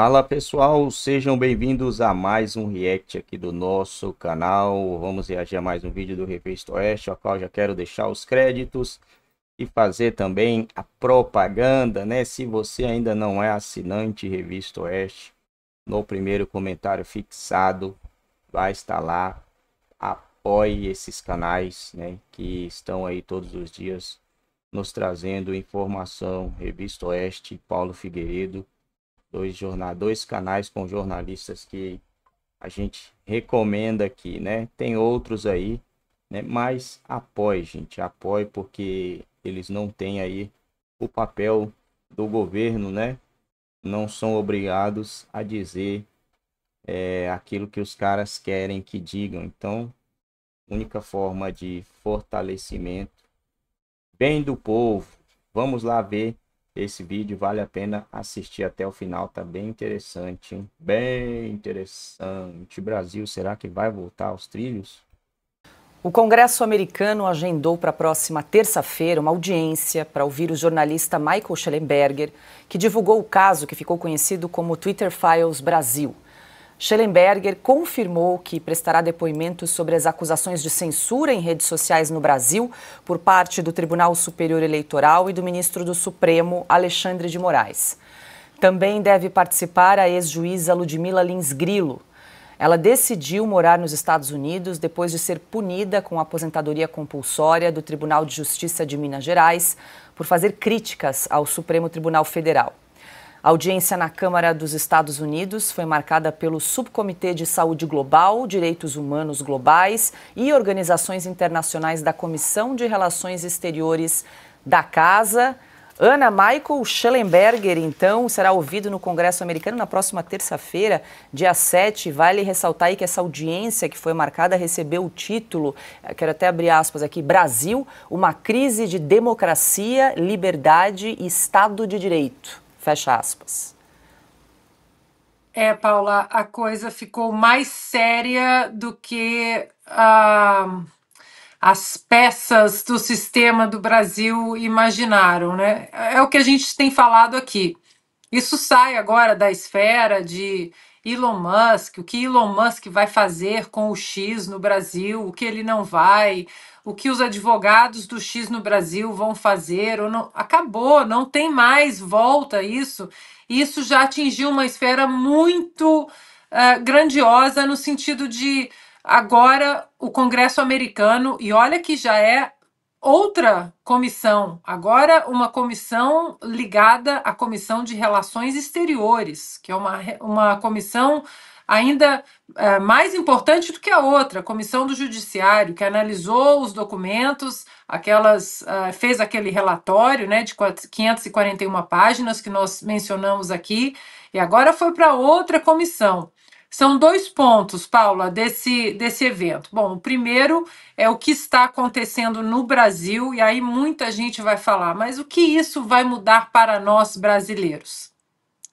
Fala pessoal, sejam bem-vindos a mais um react aqui do nosso canal. Vamos reagir a mais um vídeo do Revista Oeste, ao qual já quero deixar os créditos e fazer também a propaganda, né? Se você ainda não é assinante Revista Oeste, no primeiro comentário fixado vai estar lá. Apoie esses canais, né? Que estão aí todos os dias nos trazendo informação. Revista Oeste, Paulo Figueiredo dois, jornal, dois canais com jornalistas que a gente recomenda aqui, né? Tem outros aí, né? Mas apoie, gente, apoie porque eles não têm aí o papel do governo, né? Não são obrigados a dizer é, aquilo que os caras querem que digam. Então, única forma de fortalecimento, bem do povo. Vamos lá ver esse vídeo vale a pena assistir até o final, tá bem interessante, hein? Bem interessante. Brasil, será que vai voltar aos trilhos? O Congresso americano agendou para a próxima terça-feira uma audiência para ouvir o jornalista Michael Schellenberger, que divulgou o caso que ficou conhecido como Twitter Files Brasil. Schellenberger confirmou que prestará depoimento sobre as acusações de censura em redes sociais no Brasil por parte do Tribunal Superior Eleitoral e do ministro do Supremo, Alexandre de Moraes. Também deve participar a ex-juíza Ludmila Lins Grilo. Ela decidiu morar nos Estados Unidos depois de ser punida com a aposentadoria compulsória do Tribunal de Justiça de Minas Gerais por fazer críticas ao Supremo Tribunal Federal. A audiência na Câmara dos Estados Unidos foi marcada pelo Subcomitê de Saúde Global, Direitos Humanos Globais e organizações internacionais da Comissão de Relações Exteriores da Casa. Ana Michael Schellenberger, então, será ouvido no Congresso americano na próxima terça-feira, dia 7. Vale ressaltar aí que essa audiência que foi marcada recebeu o título, eh, quero até abrir aspas aqui, Brasil, uma crise de democracia, liberdade e Estado de Direito. Fecha aspas. É, Paula, a coisa ficou mais séria do que ah, as peças do sistema do Brasil imaginaram, né? É o que a gente tem falado aqui. Isso sai agora da esfera de Elon Musk, o que Elon Musk vai fazer com o X no Brasil, o que ele não vai, o que os advogados do X no Brasil vão fazer, ou não, acabou, não tem mais volta isso. Isso já atingiu uma esfera muito uh, grandiosa no sentido de agora o Congresso americano, e olha que já é outra comissão, agora uma comissão ligada à Comissão de Relações Exteriores, que é uma, uma comissão ainda é, mais importante do que a outra, a Comissão do Judiciário, que analisou os documentos, aquelas uh, fez aquele relatório né, de 541 páginas que nós mencionamos aqui, e agora foi para outra comissão. São dois pontos, Paula, desse, desse evento. Bom, o primeiro é o que está acontecendo no Brasil, e aí muita gente vai falar, mas o que isso vai mudar para nós brasileiros?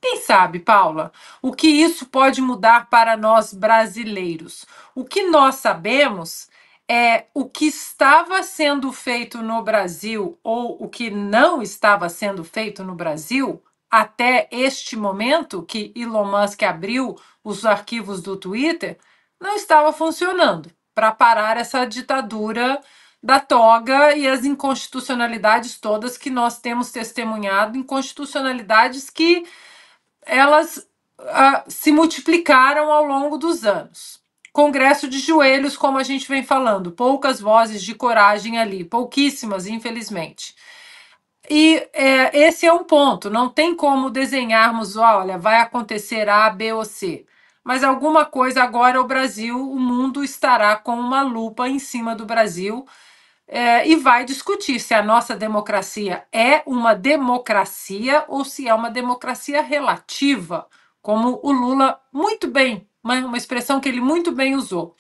Quem sabe, Paula, o que isso pode mudar para nós brasileiros? O que nós sabemos é o que estava sendo feito no Brasil ou o que não estava sendo feito no Brasil até este momento que Elon Musk abriu os arquivos do Twitter, não estava funcionando para parar essa ditadura da toga e as inconstitucionalidades todas que nós temos testemunhado, inconstitucionalidades que elas ah, se multiplicaram ao longo dos anos. Congresso de joelhos, como a gente vem falando, poucas vozes de coragem ali, pouquíssimas, infelizmente. E é, esse é um ponto. Não tem como desenharmos, olha, vai acontecer A, B ou C. Mas alguma coisa agora o Brasil, o mundo estará com uma lupa em cima do Brasil é, e vai discutir se a nossa democracia é uma democracia ou se é uma democracia relativa, como o Lula muito bem, uma expressão que ele muito bem usou.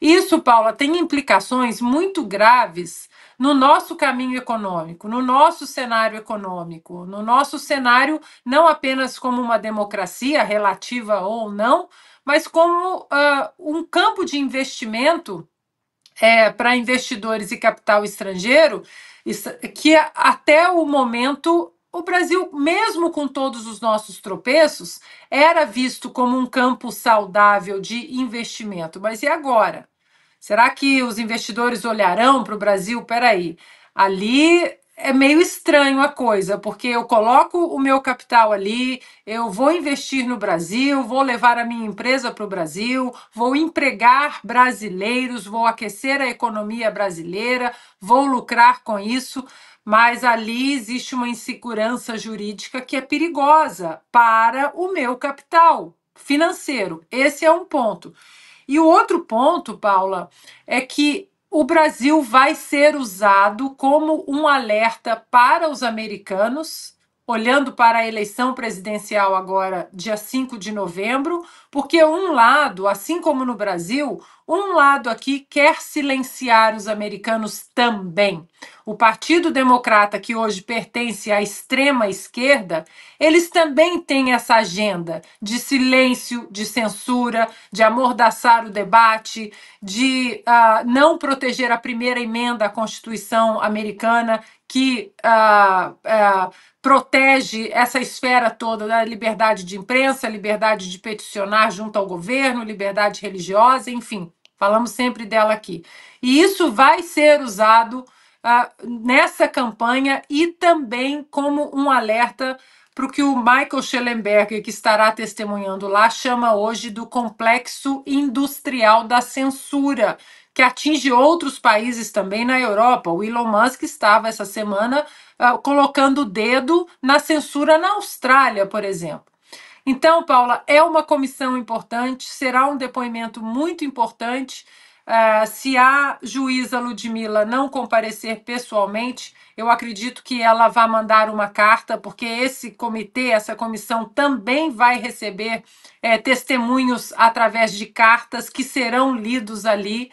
Isso, Paula, tem implicações muito graves no nosso caminho econômico, no nosso cenário econômico, no nosso cenário não apenas como uma democracia relativa ou não, mas como uh, um campo de investimento é, para investidores e capital estrangeiro, que até o momento o Brasil, mesmo com todos os nossos tropeços, era visto como um campo saudável de investimento. Mas e agora? Será que os investidores olharão para o Brasil? Peraí, ali é meio estranho a coisa, porque eu coloco o meu capital ali, eu vou investir no Brasil, vou levar a minha empresa para o Brasil, vou empregar brasileiros, vou aquecer a economia brasileira, vou lucrar com isso, mas ali existe uma insegurança jurídica que é perigosa para o meu capital financeiro. Esse é um ponto. E o outro ponto, Paula, é que o Brasil vai ser usado como um alerta para os americanos, olhando para a eleição presidencial agora, dia 5 de novembro, porque um lado, assim como no Brasil, um lado aqui quer silenciar os americanos também. O Partido Democrata, que hoje pertence à extrema esquerda, eles também têm essa agenda de silêncio, de censura, de amordaçar o debate, de uh, não proteger a primeira emenda à Constituição americana, que uh, uh, protege essa esfera toda da liberdade de imprensa, liberdade de peticionar junto ao governo, liberdade religiosa, enfim. Falamos sempre dela aqui. E isso vai ser usado uh, nessa campanha e também como um alerta para o que o Michael Schellenberger, que estará testemunhando lá, chama hoje do complexo industrial da censura, que atinge outros países também na Europa. O Elon Musk estava essa semana uh, colocando o dedo na censura na Austrália, por exemplo. Então, Paula, é uma comissão importante, será um depoimento muito importante. Uh, se a juíza Ludmilla não comparecer pessoalmente, eu acredito que ela vai mandar uma carta, porque esse comitê, essa comissão também vai receber é, testemunhos através de cartas que serão lidos ali.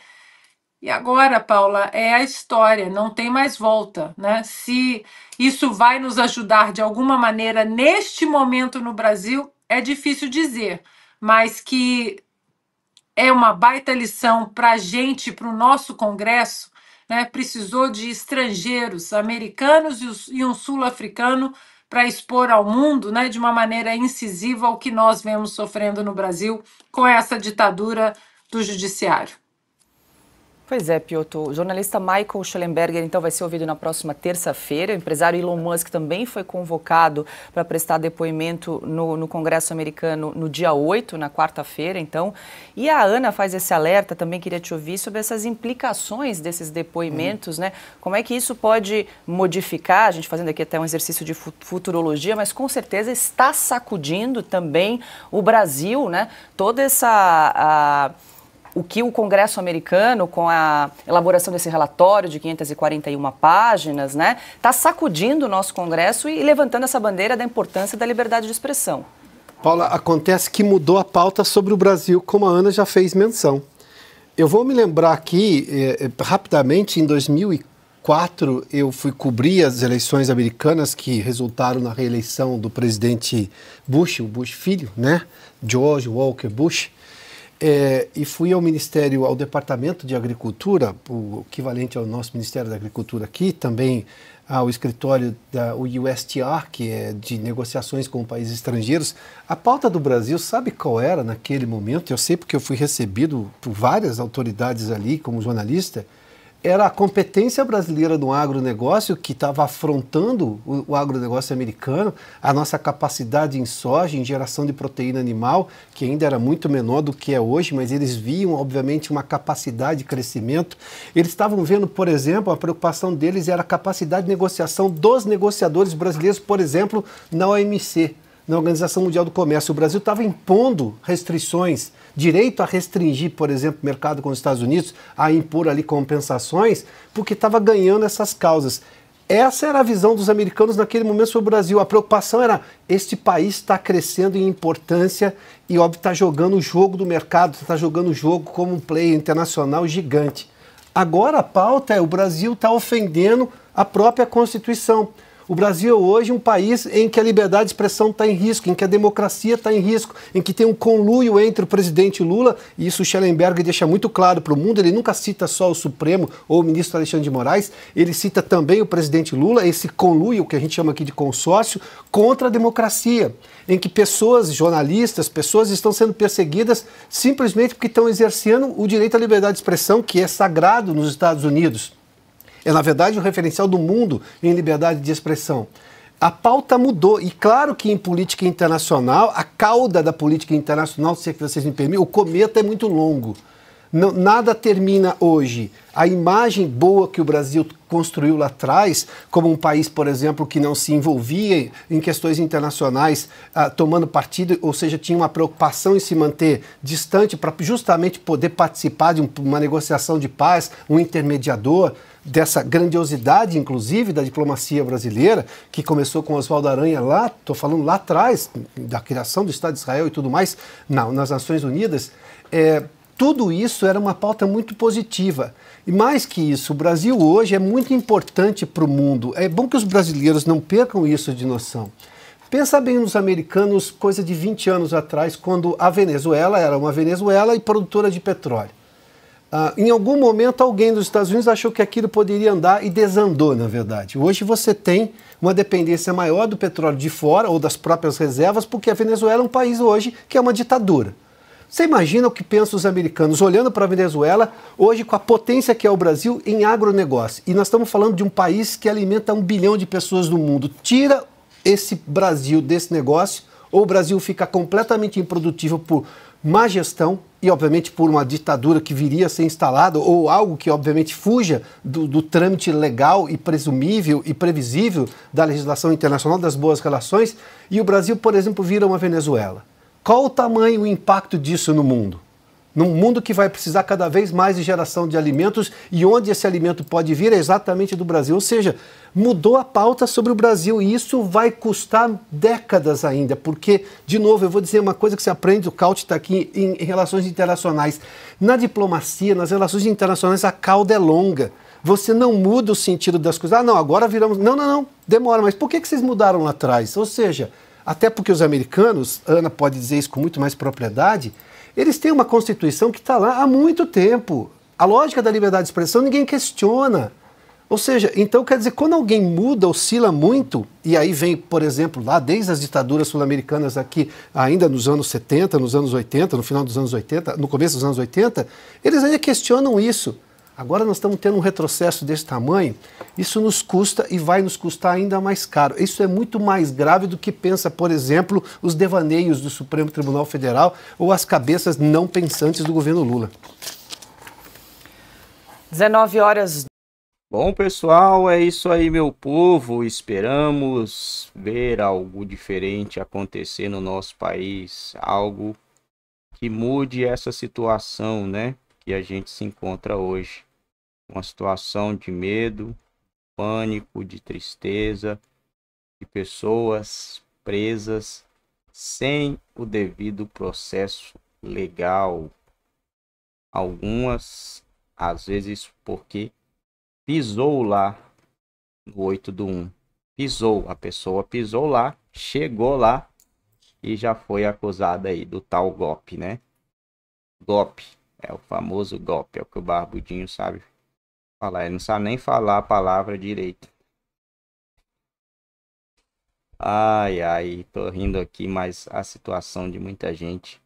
E agora, Paula, é a história, não tem mais volta, né? Se isso vai nos ajudar de alguma maneira neste momento no Brasil, é difícil dizer, mas que é uma baita lição para a gente, para o nosso Congresso, né, precisou de estrangeiros, americanos e um sul-africano para expor ao mundo, né, de uma maneira incisiva o que nós vemos sofrendo no Brasil com essa ditadura do judiciário. Pois é, Piotr. O jornalista Michael Schellenberger, então, vai ser ouvido na próxima terça-feira. O empresário Elon Musk também foi convocado para prestar depoimento no, no, Congresso americano no dia 8, na quarta-feira, então. E a Ana faz esse alerta, também queria te ouvir, sobre essas implicações desses depoimentos, hum. né? Como é que isso pode modificar, a gente fazendo aqui até um exercício de futurologia, mas com certeza está sacudindo também o Brasil, né? Toda essa... A o que o Congresso americano, com a elaboração desse relatório de 541 páginas, né, está sacudindo o nosso Congresso e levantando essa bandeira da importância da liberdade de expressão. Paula, acontece que mudou a pauta sobre o Brasil, como a Ana já fez menção. Eu vou me lembrar aqui, eh, rapidamente, em 2004, eu fui cobrir as eleições americanas que resultaram na reeleição do presidente Bush, o Bush filho, né? George Walker Bush. É, e fui ao Ministério, ao Departamento de Agricultura, o equivalente ao nosso Ministério da Agricultura aqui, também ao escritório da USTR, que é de negociações com países estrangeiros. A pauta do Brasil, sabe qual era naquele momento? Eu sei porque eu fui recebido por várias autoridades ali como jornalista era a competência brasileira do agronegócio que estava afrontando o, o agronegócio americano, a nossa capacidade em soja, em geração de proteína animal, que ainda era muito menor do que é hoje, mas eles viam, obviamente, uma capacidade de crescimento. Eles estavam vendo, por exemplo, a preocupação deles era a capacidade de negociação dos negociadores brasileiros, por exemplo, na OMC na Organização Mundial do Comércio. O Brasil estava impondo restrições, direito a restringir, por exemplo, o mercado com os Estados Unidos, a impor ali compensações, porque estava ganhando essas causas. Essa era a visão dos americanos naquele momento sobre o Brasil. A preocupação era: este país está crescendo em importância e, óbvio, está jogando o jogo do mercado, está jogando o jogo como um player internacional gigante. Agora a pauta é: o Brasil está ofendendo a própria Constituição. O Brasil é hoje é um país em que a liberdade de expressão está em risco, em que a democracia está em risco, em que tem um conluio entre o presidente Lula, e isso o Schellenberg deixa muito claro para o mundo, ele nunca cita só o Supremo ou o ministro Alexandre de Moraes, ele cita também o presidente Lula, esse conluio que a gente chama aqui de consórcio, contra a democracia, em que pessoas, jornalistas, pessoas estão sendo perseguidas simplesmente porque estão exercendo o direito à liberdade de expressão, que é sagrado nos Estados Unidos. É, na verdade, o referencial do mundo em liberdade de expressão. A pauta mudou. E claro que em política internacional, a cauda da política internacional, se é que vocês me permitem, o cometa é muito longo. Não, nada termina hoje. A imagem boa que o Brasil construiu lá atrás, como um país, por exemplo, que não se envolvia em questões internacionais, ah, tomando partido, ou seja, tinha uma preocupação em se manter distante para justamente poder participar de uma negociação de paz, um intermediador dessa grandiosidade, inclusive, da diplomacia brasileira, que começou com Oswaldo Aranha lá, estou falando lá atrás, da criação do Estado de Israel e tudo mais, na, nas Nações Unidas, é, tudo isso era uma pauta muito positiva. E mais que isso, o Brasil hoje é muito importante para o mundo. É bom que os brasileiros não percam isso de noção. Pensa bem nos americanos, coisa de 20 anos atrás, quando a Venezuela era uma Venezuela e produtora de petróleo. Ah, em algum momento, alguém dos Estados Unidos achou que aquilo poderia andar e desandou, na verdade. Hoje você tem uma dependência maior do petróleo de fora ou das próprias reservas, porque a Venezuela é um país hoje que é uma ditadura. Você imagina o que pensam os americanos olhando para a Venezuela hoje com a potência que é o Brasil em agronegócio? E nós estamos falando de um país que alimenta um bilhão de pessoas no mundo. Tira esse Brasil desse negócio, ou o Brasil fica completamente improdutivo por má gestão, e, obviamente, por uma ditadura que viria a ser instalada, ou algo que, obviamente, fuja do, do trâmite legal e presumível e previsível da legislação internacional das boas relações, e o Brasil, por exemplo, vira uma Venezuela. Qual o tamanho e o impacto disso no mundo? num mundo que vai precisar cada vez mais de geração de alimentos e onde esse alimento pode vir é exatamente do Brasil. Ou seja, mudou a pauta sobre o Brasil e isso vai custar décadas ainda, porque, de novo, eu vou dizer uma coisa que você aprende, o Caut está aqui em, em relações internacionais. Na diplomacia, nas relações internacionais, a cauda é longa você não muda o sentido das coisas. Ah, não, agora viramos. Não, não, não, demora, mas por que, que vocês mudaram lá atrás? Ou seja, até porque os americanos, Ana pode dizer isso com muito mais propriedade, eles têm uma Constituição que está lá há muito tempo. A lógica da liberdade de expressão ninguém questiona. Ou seja, então quer dizer, quando alguém muda, oscila muito, e aí vem, por exemplo, lá desde as ditaduras sul-americanas aqui, ainda nos anos 70, nos anos 80, no final dos anos 80, no começo dos anos 80, eles ainda questionam isso. Agora nós estamos tendo um retrocesso desse tamanho, isso nos custa e vai nos custar ainda mais caro. Isso é muito mais grave do que pensa, por exemplo, os devaneios do Supremo Tribunal Federal ou as cabeças não pensantes do governo Lula. 19 horas. Bom, pessoal, é isso aí, meu povo. Esperamos ver algo diferente acontecer no nosso país, algo que mude essa situação, né? que a gente se encontra hoje. Uma situação de medo, pânico, de tristeza, de pessoas presas sem o devido processo legal. Algumas, às vezes, porque pisou lá no 8 do 1. Pisou, a pessoa pisou lá, chegou lá e já foi acusada aí do tal golpe, né? Golpe. É o famoso golpe, é o que o barbudinho sabe falar. Ele não sabe nem falar a palavra direito. Ai, ai, tô rindo aqui, mas a situação de muita gente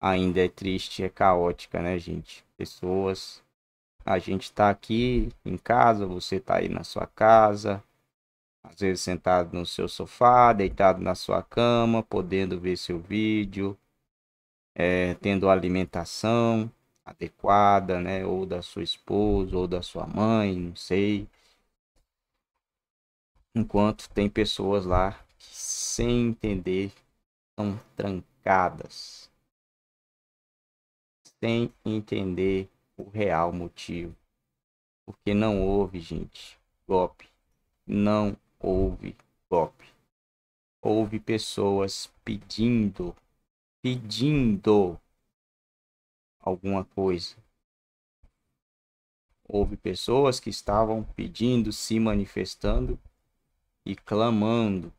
ainda é triste, é caótica, né, gente? Pessoas, a gente tá aqui em casa, você tá aí na sua casa, às vezes sentado no seu sofá, deitado na sua cama, podendo ver seu vídeo, é, tendo alimentação, adequada, né? Ou da sua esposa, ou da sua mãe, não sei. Enquanto tem pessoas lá que, sem entender, estão trancadas. Sem entender o real motivo. Porque não houve, gente, golpe. Não houve golpe. Houve pessoas pedindo, pedindo alguma coisa. Houve pessoas que estavam pedindo, se manifestando e clamando.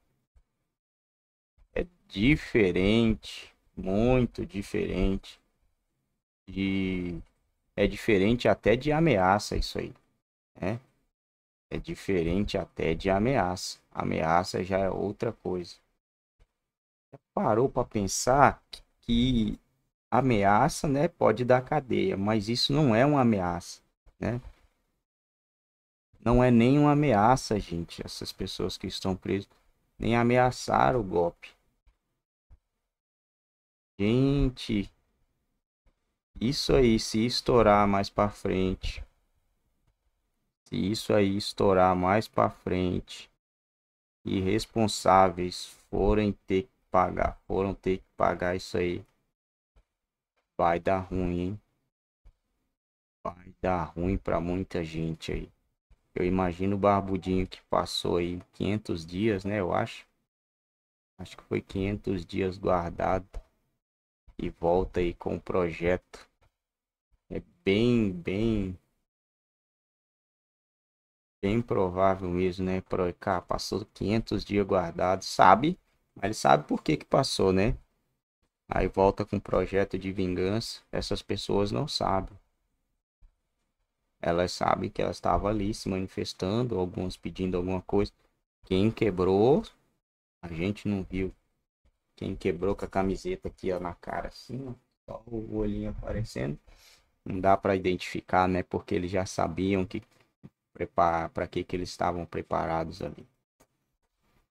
É diferente, muito diferente. e É diferente até de ameaça isso aí. Né? É diferente até de ameaça. Ameaça já é outra coisa. parou para pensar que ameaça, né, pode dar cadeia, mas isso não é uma ameaça, né? Não é nenhuma ameaça, gente. Essas pessoas que estão presas nem ameaçaram o golpe. Gente, isso aí se estourar mais para frente, se isso aí estourar mais para frente e responsáveis forem ter que pagar, foram ter que pagar isso aí. Vai dar ruim, hein? Vai dar ruim para muita gente aí. Eu imagino o Barbudinho que passou aí 500 dias, né? Eu acho. Acho que foi 500 dias guardado. E volta aí com o projeto. É bem, bem. Bem provável mesmo, né? cá passou 500 dias guardado. Sabe? Mas ele sabe por que que passou, né? aí volta com um projeto de vingança, essas pessoas não sabem. Elas sabem que elas estavam ali se manifestando, alguns pedindo alguma coisa. Quem quebrou, a gente não viu. Quem quebrou com a camiseta aqui ó, na cara, assim, ó, só o olhinho aparecendo. Não dá para identificar, né? Porque eles já sabiam que para que, que eles estavam preparados ali.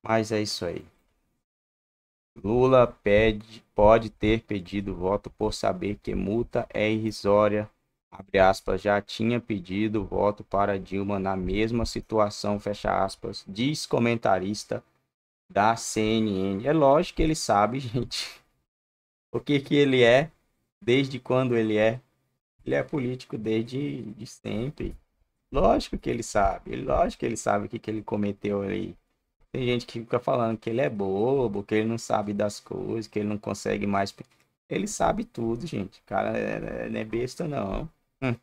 Mas é isso aí. Lula pede, pode ter pedido voto por saber que multa é irrisória. Abre aspas, já tinha pedido voto para Dilma na mesma situação, fecha aspas, diz comentarista da CNN. É lógico que ele sabe, gente, o que, que ele é, desde quando ele é. Ele é político desde de sempre. Lógico que ele sabe, lógico que ele sabe o que, que ele cometeu ali. Tem gente que fica falando que ele é bobo, que ele não sabe das coisas, que ele não consegue mais. Ele sabe tudo, gente. O cara é, é, não é besta, não. Hum.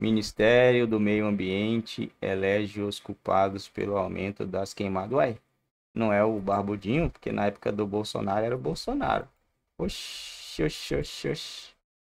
Ministério do Meio Ambiente elege os culpados pelo aumento das queimadas. Ué, não é o Barbudinho, porque na época do Bolsonaro era o Bolsonaro. Oxi, oxi, oxi, oxi.